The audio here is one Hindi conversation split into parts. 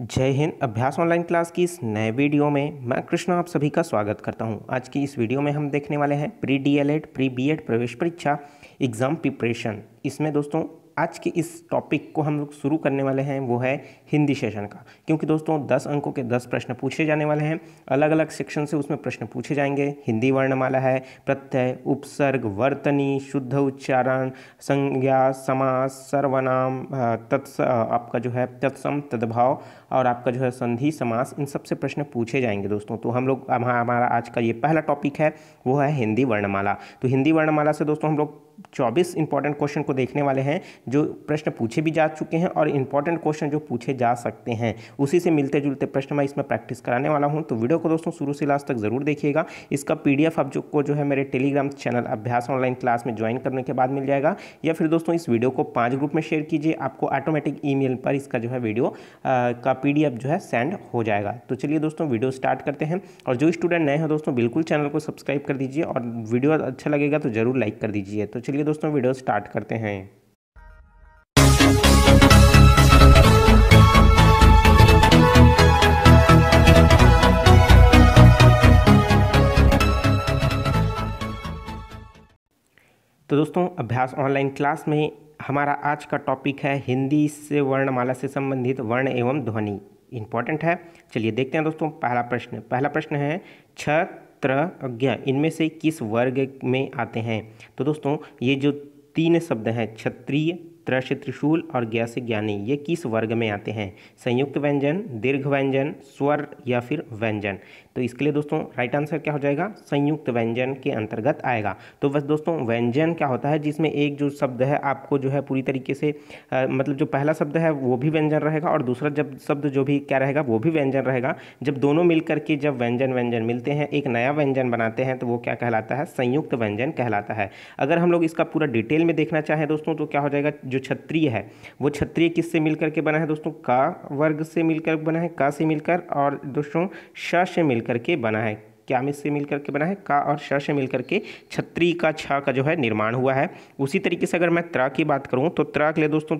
जय हिंद अभ्यास ऑनलाइन क्लास की इस नए वीडियो में मैं कृष्णा आप सभी का स्वागत करता हूं। आज की इस वीडियो में हम देखने वाले हैं प्री डीएलएड प्री बीएड प्रवेश परीक्षा एग्ज़ाम प्रिपरेशन इसमें दोस्तों आज के इस टॉपिक को हम लोग शुरू करने वाले हैं वो है हिंदी सेशन का क्योंकि दोस्तों दस अंकों के दस प्रश्न पूछे जाने वाले हैं अलग अलग सेक्शन से उसमें प्रश्न पूछे जाएंगे हिंदी वर्णमाला है प्रत्यय उपसर्ग वर्तनी शुद्ध उच्चारण संज्ञा समास सर्वनाम तत्स आपका जो है तत्सम तद्भाव और आपका जो है संधि समास इन सबसे प्रश्न पूछे जाएंगे दोस्तों तो हम लोग हमारा आज का ये पहला टॉपिक है वो है हिंदी वर्णमाला तो हिंदी वर्णमाला से दोस्तों हम लोग चौबीस इंपॉर्टेंट क्वेश्चन को देखने वाले हैं जो प्रश्न पूछे भी जा चुके हैं और इंपॉर्टेंट क्वेश्चन जो पूछे जा सकते हैं उसी से मिलते जुलते प्रश्न मैं इसमें प्रैक्टिस कराने वाला हूँ तो वीडियो को दोस्तों शुरू से लास्ट तक ज़रूर देखिएगा इसका पी आप जो को जो है मेरे Telegram channel Abhyas online class में ज्वाइन करने के बाद मिल जाएगा या फिर दोस्तों इस वीडियो को पाँच ग्रुप में शेयर कीजिए आपको ऑटोमेटिक ई पर इसका जो है वीडियो का पी जो है सेंड हो जाएगा तो चलिए दोस्तों वीडियो स्टार्ट करते हैं और जो स्टूडेंट नए हैं दोस्तों बिल्कुल चैनल को सब्सक्राइब कर दीजिए और वीडियो अच्छा लगेगा तो ज़रूर लाइक कर दीजिए तो चलिए चलिए दोस्तों वीडियो स्टार्ट करते हैं तो दोस्तों अभ्यास ऑनलाइन क्लास में हमारा आज का टॉपिक है हिंदी से वर्णमाला से संबंधित वर्ण एवं ध्वनि इम्पॉर्टेंट है चलिए देखते हैं दोस्तों पहला प्रश्न पहला प्रश्न है छ अज्ञा इनमें से किस वर्ग में आते हैं तो दोस्तों ये जो तीन शब्द हैं क्षत्रिय त्रश त्रिशूल और गैस ज्ञानी ये किस वर्ग में आते हैं संयुक्त व्यंजन दीर्घ व्यंजन स्वर या फिर व्यंजन तो इसके लिए दोस्तों राइट आंसर क्या हो जाएगा संयुक्त व्यंजन के अंतर्गत आएगा तो बस दोस्तों व्यंजन क्या होता है जिसमें एक जो शब्द है आपको जो है पूरी तरीके से आ, मतलब जो पहला शब्द है वो भी व्यंजन रहेगा और दूसरा जब शब्द जो भी क्या रहेगा वो भी व्यंजन रहेगा जब दोनों मिलकर के जब व्यंजन व्यंजन मिलते हैं एक नया व्यंजन बनाते हैं तो वो क्या कहलाता है संयुक्त व्यंजन कहलाता है अगर हम लोग इसका पूरा डिटेल में देखना चाहें दोस्तों तो क्या हो जाएगा जो जो क्षत्रिय है वो क्षत्रिय किससे मिलकर के बना है दोस्तों का वर्ग से मिलकर बना है का से मिलकर और दोस्तों श से मिलकर के बना है क्या में से मिलकर के बना है का और श से मिलकर के छत्री का छ का जो है निर्माण हुआ है उसी तरीके से अगर मैं त्रा की बात करूँ तो त्रा के लिए दोस्तों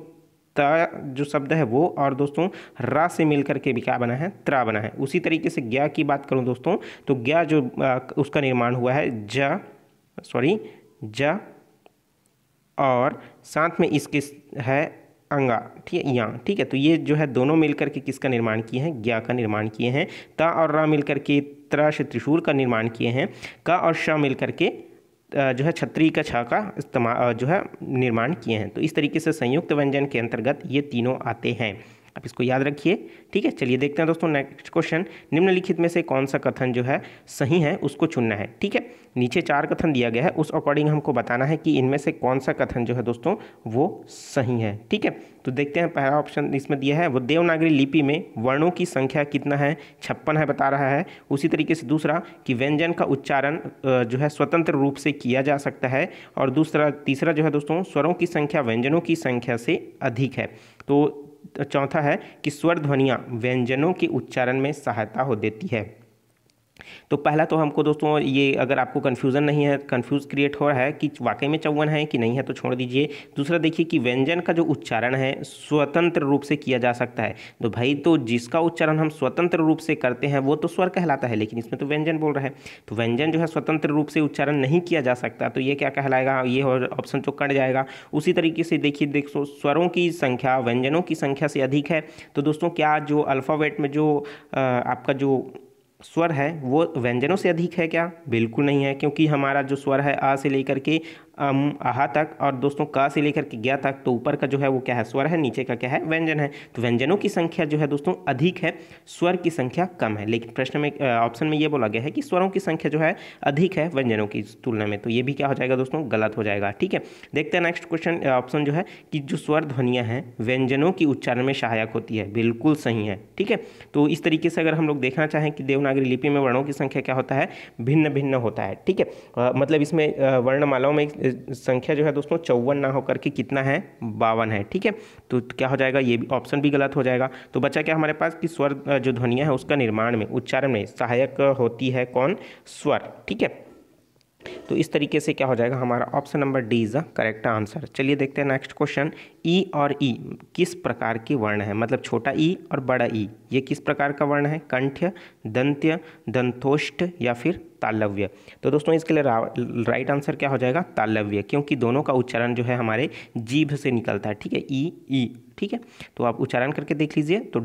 ता जो शब्द है वो और दोस्तों रा से मिलकर के भी क्या बना है त्रा बना है उसी तरीके से ग्या की बात करूं दोस्तों तो ग्या जो आ, उसका निर्माण हुआ है ज सॉरी ज और साथ में इसके है अंगा ठीक है यहाँ ठीक है तो ये जो है दोनों मिलकर के किसका निर्माण किए हैं ज्ञा का निर्माण किए हैं ता और रा मिलकर के त्राश त्रिशूल का निर्माण किए हैं का और श मिलकर के जो है छत्री का छा का इस्तेमाल जो है निर्माण किए हैं तो इस तरीके से संयुक्त व्यंजन के अंतर्गत ये तीनों आते हैं आप इसको याद रखिए ठीक है चलिए देखते हैं दोस्तों नेक्स्ट क्वेश्चन निम्नलिखित में से कौन सा कथन जो है सही है उसको चुनना है ठीक है नीचे चार कथन दिया गया है उस अकॉर्डिंग हमको बताना है कि इनमें से कौन सा कथन जो है दोस्तों वो सही है ठीक है तो देखते हैं पहला ऑप्शन इसमें दिया है वो देवनागरी लिपि में वर्णों की संख्या कितना है छप्पन है बता रहा है उसी तरीके से दूसरा कि व्यंजन का उच्चारण जो है स्वतंत्र रूप से किया जा सकता है और दूसरा तीसरा जो है दोस्तों स्वरों की संख्या व्यंजनों की संख्या से अधिक है तो चौथा है कि स्वर ध्वनियाँ व्यंजनों के उच्चारण में सहायता हो देती है तो पहला तो हमको दोस्तों ये अगर आपको कन्फ्यूज़न नहीं है कन्फ्यूज़ क्रिएट हो रहा है कि वाकई में चौवन है कि नहीं है तो छोड़ दीजिए दूसरा देखिए कि व्यंजन का जो उच्चारण है स्वतंत्र रूप से किया जा सकता है तो भाई तो जिसका उच्चारण हम स्वतंत्र रूप से करते हैं वो तो स्वर कहलाता है लेकिन इसमें तो व्यंजन बोल रहा है तो व्यंजन जो है स्वतंत्र रूप से उच्चारण नहीं किया जा सकता तो ये क्या कहलाएगा ये ऑप्शन तो कट जाएगा उसी तरीके से देखिए देखो स्वरों की संख्या व्यंजनों की संख्या से अधिक है तो दोस्तों क्या जो अल्फ़ावेट में जो आपका जो स्वर है वो व्यंजनों से अधिक है क्या बिल्कुल नहीं है क्योंकि हमारा जो स्वर है आ से लेकर के आहा तक और दोस्तों का से लेकर के ज्ञा तक तो ऊपर का जो है वो क्या है स्वर है नीचे का क्या है व्यंजन है तो व्यंजनों की संख्या जो है दोस्तों अधिक है स्वर की संख्या कम है लेकिन प्रश्न में ऑप्शन में ये बोला गया है कि स्वरों की संख्या जो है अधिक है व्यंजनों की तुलना में तो ये भी क्या हो जाएगा दोस्तों गलत हो जाएगा ठीक है देखते हैं नेक्स्ट क्वेश्चन ऑप्शन जो है कि जो स्वर ध्वनियाँ हैं व्यंजनों की उच्चारण में सहायक होती है बिल्कुल सही है ठीक है तो इस तरीके से अगर हम लोग देखना चाहें कि देवनागरी लिपि में वर्णों की संख्या क्या होता है भिन्न भिन्न होता है ठीक है मतलब इसमें वर्णमालाओं में संख्या जो है दोस्तों चौवन ना होकर के कितना है बावन है ठीक है तो क्या हो जाएगा ये भी ऑप्शन भी गलत हो जाएगा तो बच्चा क्या हमारे पास कि स्वर जो ध्वनियाँ है उसका निर्माण में उच्चारण में सहायक होती है कौन स्वर ठीक है तो इस तरीके से क्या हो जाएगा हमारा option number D is the correct answer चलिए देखते हैं नेक्स्ट क्वेश्चन ई और ई किस प्रकार के वर्ण है मतलब छोटा ई और बड़ा ई ये किस प्रकार का वर्ण है कंठ्य दंत्य दंतोष्ठ या फिर तालव्य तो दोस्तों इसके लिए राइट आंसर क्या हो जाएगा तालव्य क्योंकि दोनों का उच्चारण जो है हमारे जीभ से निकलता है ठीक है ई ई ठीक है तो आप उच्चारण करके देख लीजिए तो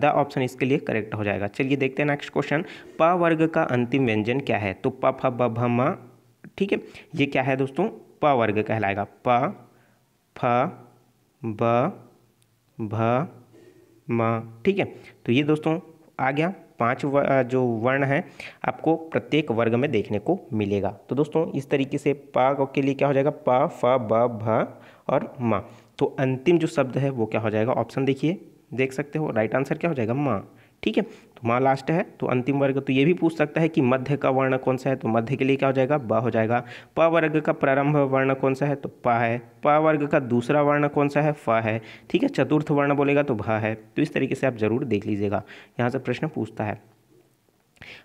द ऑप्शन इसके लिए करेक्ट हो जाएगा चलिए देखते हैं नेक्स्ट क्वेश्चन प वर्ग का अंतिम व्यंजन क्या है तो प फ ब भ म ठीक है ये क्या है दोस्तों प वर्ग कहलाएगा प फ ब भ म ठीक है तो ये दोस्तों आ गया पांच जो वर्ण है आपको प्रत्येक वर्ग में देखने को मिलेगा तो दोस्तों इस तरीके से पा के लिए क्या हो जाएगा प फ ब भ और म तो अंतिम जो शब्द है वो क्या हो जाएगा ऑप्शन देखिए देख सकते हो राइट आंसर क्या हो जाएगा माँ ठीक है तो माँ लास्ट है तो अंतिम वर्ग तो ये भी पूछ सकता है कि मध्य का वर्ण कौन सा है तो मध्य के लिए क्या हो जाएगा ब हो जाएगा प वर्ग का प्रारंभ वर्ण कौन सा है तो प है प वर्ग का दूसरा वर्ण कौन सा है फ है ठीक है चतुर्थ वर्ण बोलेगा तो भ है तो इस तरीके से आप ज़रूर देख लीजिएगा यहाँ से प्रश्न पूछता है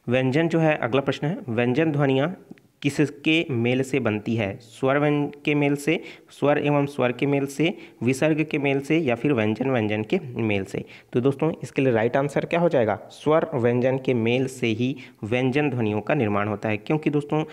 व्यंजन जो है अगला प्रश्न है व्यंजन ध्वनियाँ किसके मेल से बनती है स्वर के मेल से स्वर एवं स्वर के मेल से विसर्ग के मेल से या फिर व्यंजन व्यंजन के मेल से तो दोस्तों इसके लिए राइट आंसर क्या हो जाएगा स्वर व्यंजन के मेल से ही व्यंजन ध्वनियों का निर्माण होता है क्योंकि दोस्तों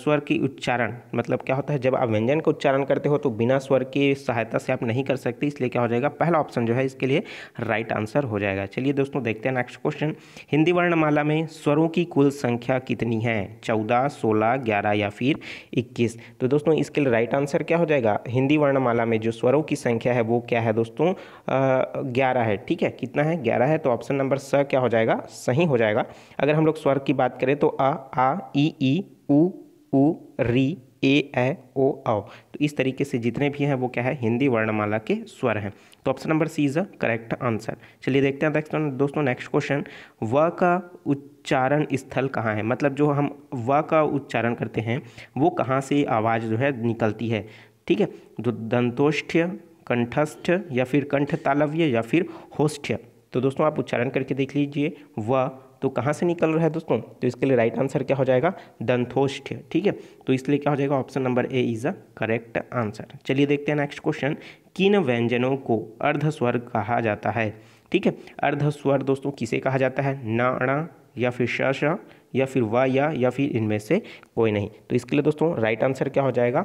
स्वर की उच्चारण मतलब क्या होता है जब आप व्यंजन का उच्चारण करते हो तो बिना स्वर की सहायता से आप नहीं कर सकते इसलिए क्या हो जाएगा पहला ऑप्शन जो है इसके लिए राइट आंसर हो जाएगा चलिए दोस्तों देखते हैं नेक्स्ट क्वेश्चन हिंदी वर्णमाला में स्वरों की कुल संख्या कितनी है चौदह सोलह ग्यारह या फिर इक्कीस तो दोस्तों इसके लिए राइट आंसर क्या हो जाएगा हिंदी वर्णमाला में जो स्वरों की संख्या है वो क्या है दोस्तों ग्यारह है ठीक है कितना है ग्यारह है तो ऑप्शन नंबर स क्या हो जाएगा सही हो जाएगा अगर हम लोग स्वर की बात करें तो अ आ ई ई उ उ री ए ए ओ औ तो इस तरीके से जितने भी हैं वो क्या है हिंदी वर्णमाला के स्वर हैं तो option number C is a correct answer चलिए देखते हैं नेक्स्ट दोस्तों नेक्स्ट क्वेश्चन व का उच्चारण स्थल कहाँ है मतलब जो हम व का उच्चारण करते हैं वो कहाँ से आवाज़ जो है निकलती है ठीक है जो दंतोष्ठ्य कंठस्थ या फिर कंठ तालव्य या फिर होष्ठ्य तो दोस्तों आप उच्चारण करके देख लीजिए व तो कहाँ से निकल रहा है दोस्तों तो इसके लिए राइट आंसर क्या हो जाएगा दंथोष्ठ्य ठीक है तो इसलिए क्या हो जाएगा option number A is a correct answer चलिए देखते हैं नेक्स्ट क्वेश्चन किन व्यंजनों को अर्धस्वर कहा जाता है ठीक है अर्धस्वर दोस्तों किसे कहा जाता है नाणा या फिर श या फिर व या या फिर इनमें से कोई नहीं तो इसके लिए दोस्तों राइट आंसर क्या हो जाएगा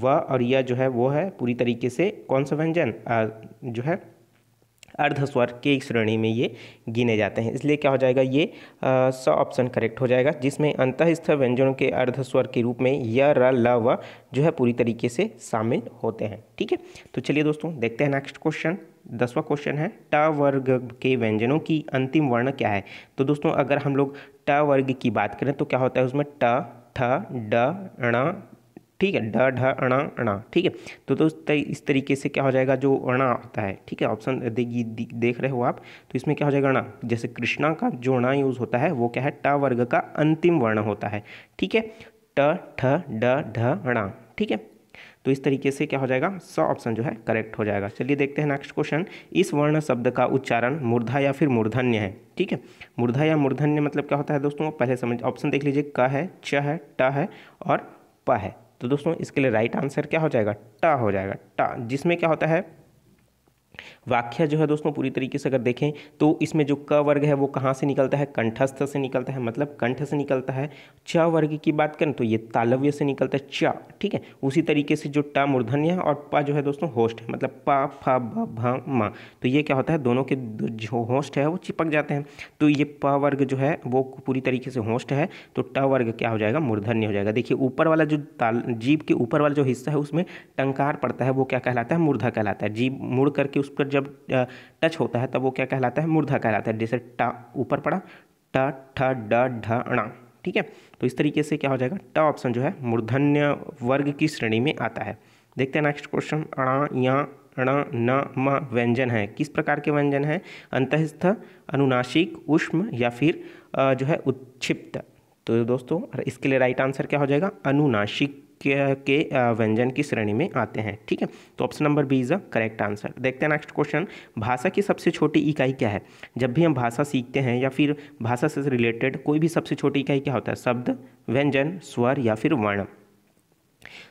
व और या जो है वो है पूरी तरीके से कौन सा व्यंजन जो है अर्धस्वर के श्रेणी में ये गिने जाते हैं इसलिए क्या हो जाएगा ये स ऑप्शन करेक्ट हो जाएगा जिसमें अंतस्थ व्यंजनों के अर्धस्वर के रूप में य र ल व जो है पूरी तरीके से शामिल होते हैं ठीक है तो चलिए दोस्तों देखते हैं नेक्स्ट क्वेश्चन दसवां क्वेश्चन है ट वर्ग के व्यंजनों की अंतिम वर्ण क्या है तो दोस्तों अगर हम लोग ट वर्ग की बात करें तो क्या होता है उसमें ट ठ ड ण ठीक है ड ढ अणा अणा ठीक है तो दोस्त इस तरीके से क्या हो जाएगा जो अणा होता है ठीक है ऑप्शन देख रहे हो आप तो इसमें क्या हो जाएगा अणा जैसे कृष्णा का जो अणा यूज़ होता है वो क्या है ट वर्ग का अंतिम वर्ण होता है ठीक है ट ठ ड ढ अणा ठीक है तो इस तरीके से क्या हो जाएगा सौ ऑप्शन जो है करेक्ट हो जाएगा चलिए देखते हैं नेक्स्ट क्वेश्चन इस वर्ण शब्द का उच्चारण मूर्धा या फिर मूर्धन्य है ठीक है मूर्धा या मूर्धन्य मतलब क्या होता है दोस्तों पहले समझ ऑप्शन देख लीजिए क है च है ट है और प है तो दोस्तों इसके लिए राइट आंसर क्या हो जाएगा ट हो जाएगा ट जिसमें क्या होता है वाक्य जो है दोस्तों पूरी तरीके से अगर देखें तो इसमें जो क वर्ग है वो कहाँ से निकलता है कंठस्थ से निकलता है मतलब कंठ से निकलता है च वर्ग की बात करें तो ये तालव्य से निकलता है च ठीक है उसी तरीके से जो ट मूर्धन्य है और प जो है दोस्तों होस्ट है मतलब प फ भ मा तो ये क्या होता है दोनों के जो होस्ट है वो चिपक जाते हैं तो ये प वर्ग जो है वो पूरी तरीके से होस्ट है तो ट वर्ग क्या हो जाएगा मूर्धन्य हो जाएगा देखिए ऊपर वाला जो ताल जीव के ऊपर वाला जो हिस्सा है उसमें टंकार पड़ता है वो क्या कहलाता है मूर्धा कहलाता है जीव मुड़ करके उस उस पर जब टच होता है तब वो क्या कहलाता है मूर्धा कहलाता है जैसे ट ऊपर पड़ा ट ठ ड ढ अणा ठीक है तो इस तरीके से क्या हो जाएगा ट ऑप्शन जो है मूर्धन्य वर्ग की श्रेणी में आता है देखते हैं नेक्स्ट क्वेश्चन अणा या ण न म व्यंजन है किस प्रकार के व्यंजन है अंतस्थ अनुनाशिक उष्म या फिर जो है उत्क्षिप्त तो दोस्तों इसके लिए राइट आंसर क्या हो जाएगा अनुनाशिक के व्यंजन की श्रेणी में आते हैं ठीक है तो option number B is the correct answer देखते हैं नेक्स्ट क्वेश्चन भाषा की सबसे छोटी इकाई क्या है जब भी हम भाषा सीखते हैं या फिर भाषा से रिलेटेड कोई भी सबसे छोटी इकाई क्या होता है शब्द व्यंजन स्वर या फिर वर्ण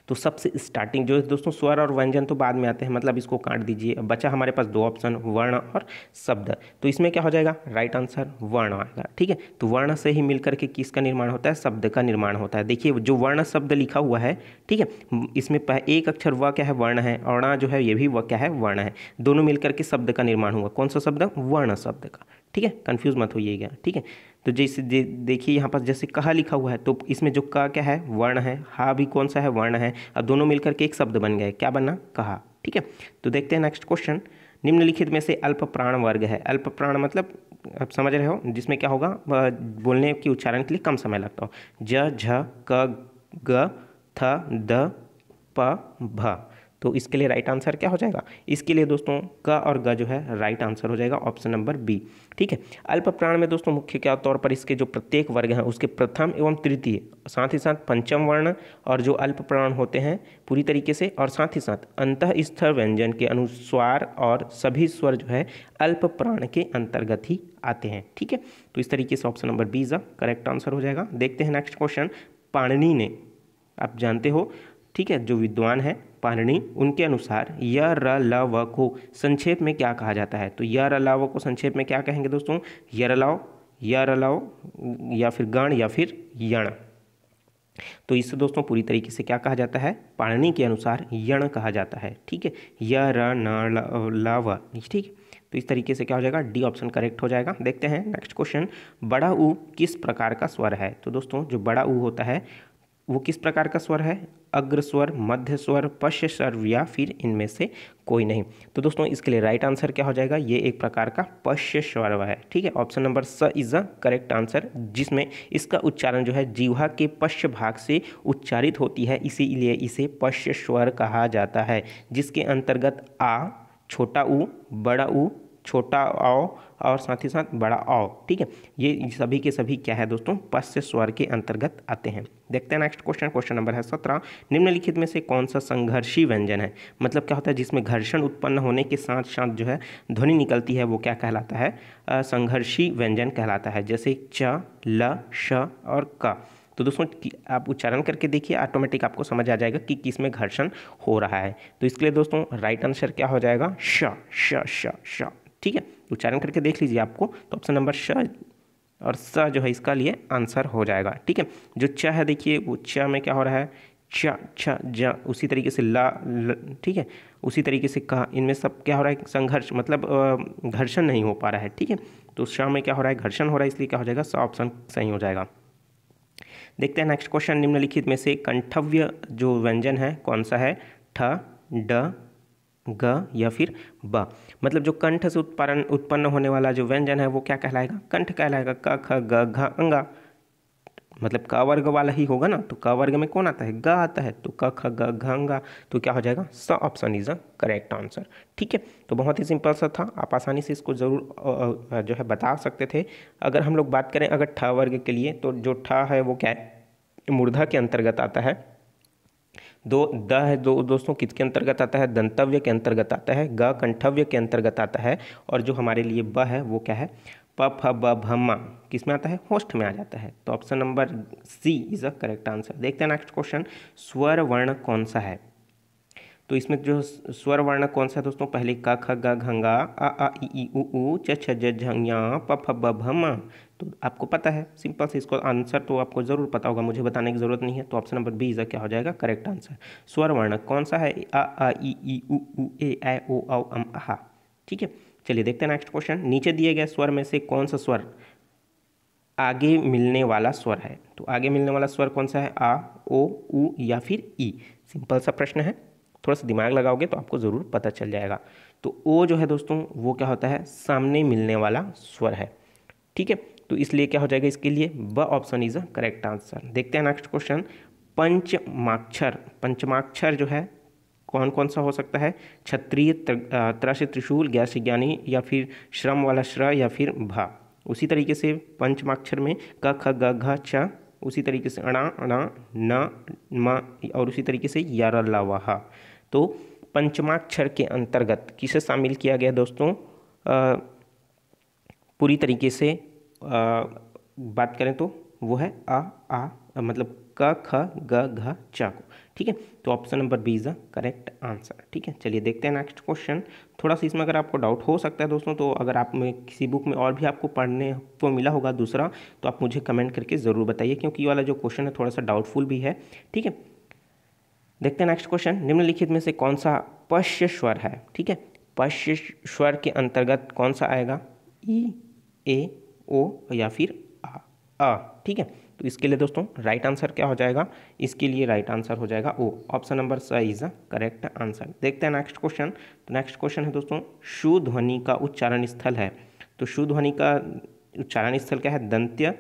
तो सबसे स्टार्टिंग जो है दोस्तों स्वर और व्यंजन तो बाद में आते हैं मतलब इसको काट दीजिए बचा हमारे पास दो ऑप्शन वर्ण और शब्द तो इसमें क्या हो जाएगा राइट आंसर वर्ण आएगा ठीक है तो वर्ण से ही मिलकर के किसका निर्माण होता है शब्द का निर्माण होता है देखिए जो वर्ण शब्द लिखा हुआ है ठीक है इसमें एक अक्षर व क्या है वर्ण है और जो है ये भी व क्या है वर्ण है दोनों मिलकर के शब्द का निर्माण हुआ कौन सा शब्द वर्ण शब्द का ठीक है कन्फ्यूज मत होइएगा ठीक है तो जैसे देखिए यहाँ पर जैसे कहा लिखा हुआ है तो इसमें जो का क्या है वर्ण है हा भी कौन सा है वर्ण है अब दोनों मिलकर के एक शब्द बन गए क्या बना कहा ठीक है तो देखते हैं नेक्स्ट क्वेश्चन निम्नलिखित में से अल्प प्राण वर्ग है अल्प प्राण मतलब आप समझ रहे हो जिसमें क्या होगा बोलने के उच्चारण के लिए कम समय लगता हो ज झ क ग थ द प भ तो इसके लिए राइट आंसर क्या हो जाएगा इसके लिए दोस्तों क और ग जो है राइट आंसर हो जाएगा ऑप्शन नंबर बी ठीक है अल्प प्राण में दोस्तों मुख्य क्या तौर पर इसके जो प्रत्येक वर्ग हैं उसके प्रथम एवं तृतीय साथ ही साथ पंचम वर्ण और जो अल्प प्राण होते हैं पूरी तरीके से और साथ ही साथ अंतस्थर व्यंजन के अनुस्वार और सभी स्वर जो है अल्प प्राण के अंतर्गत ही आते हैं ठीक है तो इस तरीके से option number B is correct answer हो जाएगा देखते हैं नेक्स्ट क्वेश्चन पाणनी ने आप जानते हो ठीक है जो विद्वान है पाणनी उनके अनुसार य र ल व को संक्षेप में क्या कहा जाता है तो य र ल व को संक्षेप में क्या कहेंगे दोस्तों यरलाओ यरलाओ या फिर गण या फिर यण तो इससे दोस्तों पूरी तरीके से क्या कहा जाता है पाणनी के अनुसार यण कहा जाता है ठीक है य र न ल व ठीक है तो इस तरीके से क्या हो जाएगा डी ऑप्शन करेक्ट हो जाएगा देखते हैं नेक्स्ट क्वेश्चन बड़ा ऊ किस प्रकार का स्वर है तो दोस्तों जो बड़ा ऊ होता है वो किस प्रकार का स्वर है अग्रस्वर मध्य स्वर पश्य स्वर या फिर इनमें से कोई नहीं तो दोस्तों इसके लिए राइट आंसर क्या हो जाएगा ये एक प्रकार का पश्य स्वर है ठीक है ऑप्शन नंबर स इज अ करेक्ट आंसर जिसमें इसका उच्चारण जो है जीवा के पश्य भाग से उच्चारित होती है इसीलिए इसे पश्य स्वर कहा जाता है जिसके अंतर्गत आ छोटा ऊ बड़ा ऊ छोटा अ और साथ ही साथ बड़ा अ ठीक है ये सभी के सभी क्या है दोस्तों पश्च स्वर के अंतर्गत आते हैं देखते हैं नेक्स्ट क्वेश्चन क्वेश्चन नंबर है सत्रह निम्नलिखित में से कौन सा संघर्षी व्यंजन है मतलब क्या होता है जिसमें घर्षण उत्पन्न होने के साथ साथ जो है ध्वनि निकलती है वो क्या कहलाता है संघर्षी व्यंजन कहलाता है जैसे च ल श और क तो दोस्तों आप उच्चारण करके देखिए ऑटोमेटिक आपको समझ आ जाएगा कि किस में घर्षण हो रहा है तो इसके लिए दोस्तों राइट आंसर क्या हो जाएगा श श श श ठीक है उच्चारण तो करके देख लीजिए आपको तो ऑप्शन नंबर श और स जो है इसका लिए आंसर हो जाएगा ठीक है जो च है देखिए वो च में क्या हो रहा है च छ ज उसी तरीके से ला ठीक है उसी तरीके से कहा इनमें सब क्या हो रहा है संघर्ष मतलब घर्षण नहीं हो पा रहा है ठीक है तो श में क्या हो रहा है घर्षण हो रहा है इसलिए क्या हो जाएगा स ऑप्शन सही हो जाएगा देखते हैं नेक्स्ट क्वेश्चन निम्नलिखित में से कंठव्य जो व्यंजन है कौन सा है ठ ड ग या फिर ब मतलब जो कंठ से उत्पादन उत्पन्न होने वाला जो व्यंजन है वो क्या कहलाएगा कंठ कहलाएगा क ख ग घ अंगा मतलब क वर्ग वाला ही होगा ना तो क वर्ग में कौन आता है ग आता है तो क ख ग घंगा तो क्या हो जाएगा स option is a correct answer ठीक है तो बहुत ही सिंपल सा था आप आसानी से इसको ज़रूर जो है बता सकते थे अगर हम लोग बात करें अगर ठ वर्ग के लिए तो जो ठ है वो क्या है मूर्धा के अंतर्गत आता है दो द है दो दोस्तों किसके अंतर्गत आता है दंतव्य के अंतर्गत आता है ग कंठव्य के अंतर्गत आता है और जो हमारे लिए ब है वो क्या है प फ ब भमा किस में आता है होस्ट में आ जाता है तो option number C is a correct answer देखते हैं नेक्स्ट क्वेश्चन स्वर वर्ण कौन सा है तो इसमें जो स्वर वर्ण कौन सा है दोस्तों पहले क ख ग घंगा अ अ ई ई उ ऊ च छ ज झ प फ ब भ म तो आपको पता है सिंपल से इसको आंसर तो आपको ज़रूर पता होगा मुझे बताने की ज़रूरत नहीं है तो ऑप्शन नंबर बी इज क्या हो जाएगा करेक्ट आंसर स्वर वर्णक कौन सा है आ आ ई ई उ उ ए ऐ ओ औ अम आह ठीक है चलिए देखते हैं नेक्स्ट क्वेश्चन नीचे दिए गए स्वर में से कौन सा स्वर आगे मिलने वाला स्वर है तो आगे मिलने वाला स्वर कौन सा है आ ओ ऊ या फिर ई सिंपल सा प्रश्न है थोड़ा सा दिमाग लगाओगे तो आपको ज़रूर पता चल जाएगा तो ओ जो है दोस्तों वो क्या होता है सामने मिलने वाला स्वर है ठीक है तो इसलिए क्या हो जाएगा इसके लिए ब option is a correct answer देखते हैं नेक्स्ट क्वेश्चन पंचमाक्षर पंचमाक्षर जो है कौन कौन सा हो सकता है क्षत्रिय त्र से त्रिशूल गैस ज्ञानी या फिर श्रम वाला श्र या फिर भा उसी तरीके से पंचमाक्षर में क ख ग घ छ उसी तरीके से अणा अणा न म और उसी तरीके से यार लावाहा तो पंचमाक्षर के अंतर्गत किसे शामिल किया गया दोस्तों आ, पूरी तरीके से बात करें तो वो है अ आ मतलब क ख ग घ को ठीक है तो option number B is the correct answer ठीक है चलिए देखते हैं नेक्स्ट क्वेश्चन थोड़ा सा इसमें अगर आपको डाउट हो सकता है दोस्तों तो अगर आप में किसी बुक में और भी आपको पढ़ने को मिला होगा दूसरा तो आप मुझे कमेंट करके ज़रूर बताइए क्योंकि ये वाला जो क्वेश्चन है थोड़ा सा डाउटफुल भी है ठीक है देखते हैं नेक्स्ट क्वेश्चन निम्नलिखित में से कौन सा पश्य स्वर है ठीक है पश्य स्वर के अंतर्गत कौन सा आएगा ई ए ओ या फिर आ आ ठीक है तो इसके लिए दोस्तों राइट आंसर क्या हो जाएगा इसके लिए राइट आंसर हो जाएगा ओ ऑप्शन नंबर स इज अ करेक्ट आंसर देखते हैं नेक्स्ट क्वेश्चन तो नेक्स्ट क्वेश्चन है दोस्तों शु ध्वनि का उच्चारण स्थल है तो शु ध्वनि का उच्चारण स्थल क्या है दंत्य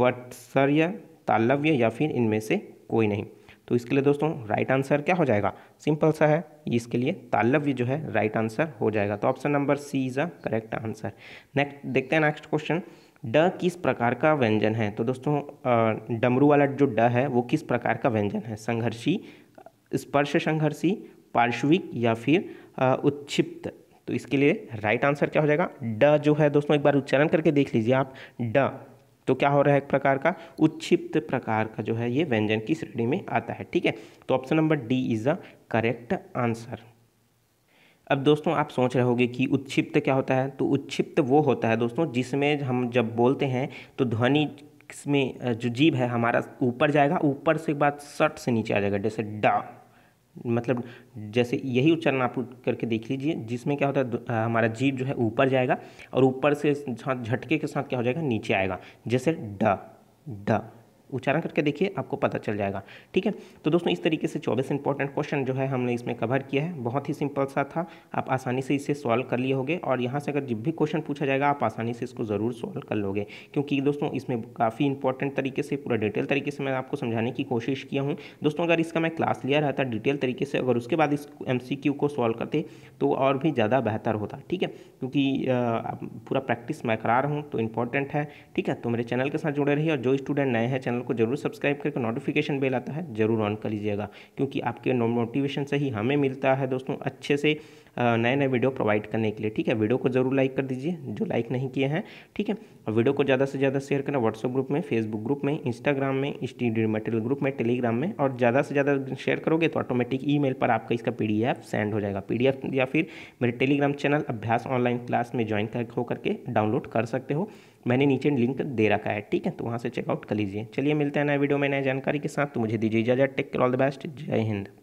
वत्सर्य तालव्य या फिर इनमें से कोई नहीं तो इसके लिए दोस्तों राइट आंसर क्या हो जाएगा सिंपल सा है इसके लिए ताल्लव्य जो है राइट आंसर हो जाएगा तो option number C is a correct answer next देखते हैं नेक्स्ट क्वेश्चन ड किस प्रकार का व्यंजन है तो दोस्तों डमरू वाला जो ड है वो किस प्रकार का व्यंजन है संघर्षी स्पर्श संघर्षी पार्श्विक या फिर उत्क्षिप्त तो इसके लिए राइट आंसर क्या हो जाएगा ड जो है दोस्तों एक बार उच्चारण करके देख लीजिए आप ड तो क्या हो रहा है एक प्रकार का उच्छिप्त प्रकार का जो है ये व्यंजन की श्रेणी में आता है ठीक है तो option number D is the correct answer अब दोस्तों आप सोच रहे होगे कि उच्छिप्त क्या होता है तो उच्छिप्त वो होता है दोस्तों जिसमें हम जब बोलते हैं तो ध्वनि में जो जीव है हमारा ऊपर जाएगा ऊपर से बात सट से नीचे आ जाएगा जैसे डा मतलब जैसे यही उच्चारण आप करके देख लीजिए जिसमें क्या होता है हमारा जीव जो है ऊपर जाएगा और ऊपर से झटके के साथ क्या हो जाएगा नीचे आएगा जैसे ड ड उच्चारण करके देखिए आपको पता चल जाएगा ठीक है तो दोस्तों इस तरीके से चौबीस इंपॉर्टेंट क्वेश्चन जो है हमने इसमें कवर किया है बहुत ही सिंपल सा था आप आसानी से इसे सॉल्व कर लिए होगे और यहाँ से अगर जब भी क्वेश्चन पूछा जाएगा आप आसानी से इसको ज़रूर सॉल्व कर लोगे क्योंकि दोस्तों इसमें काफ़ी इंपॉर्टेंट तरीके से पूरा डिटेल तरीके से मैं आपको समझाने की कोशिश किया हूँ दोस्तों अगर इसका मैं क्लास लिया रहता डिटेल तरीके से अगर उसके बाद इस एम को सॉल्व करते तो और भी ज़्यादा बेहतर होता ठीक है क्योंकि पूरा प्रैक्टिस मैं करा रहा हूँ तो इंपॉर्टेंट है ठीक है तो मेरे चैनल के साथ जुड़े रहिए और जो स्टूडेंट नए हैं चैनल चैनल को जरूर सब्सक्राइब करके नोटिफिकेशन बेल आता है जरूर ऑन कर लीजिएगा क्योंकि आपके नोटिफिकेशन से ही हमें मिलता है दोस्तों अच्छे से नए नए वीडियो प्रोवाइड करने के लिए ठीक है वीडियो को जरूर लाइक कर दीजिए जो लाइक नहीं किए हैं ठीक है और वीडियो को ज़्यादा से ज़्यादा शेयर करना व्हाट्सअप ग्रुप में फेसबुक ग्रुप में इंस्टाग्राम में स्टीडियो मटेरियल ग्रुप में टेलीग्राम में और ज़्यादा से ज़्यादा शेयर करोगे तो ऑटोमेटिक ई पर आपका इसका पी सेंड हो जाएगा पी या फिर मेरे Telegram channel Abhyas online class में ज्वाइन कर होकर के डाउनलोड कर सकते हो मैंने नीचे लिंक दे रखा है ठीक है तो वहाँ से चेकआउट कर लीजिए चलिए मिलते हैं नए वीडियो में नए जानकारी के साथ तो मुझे दीजिए इजाजत take care all the best जय हिंद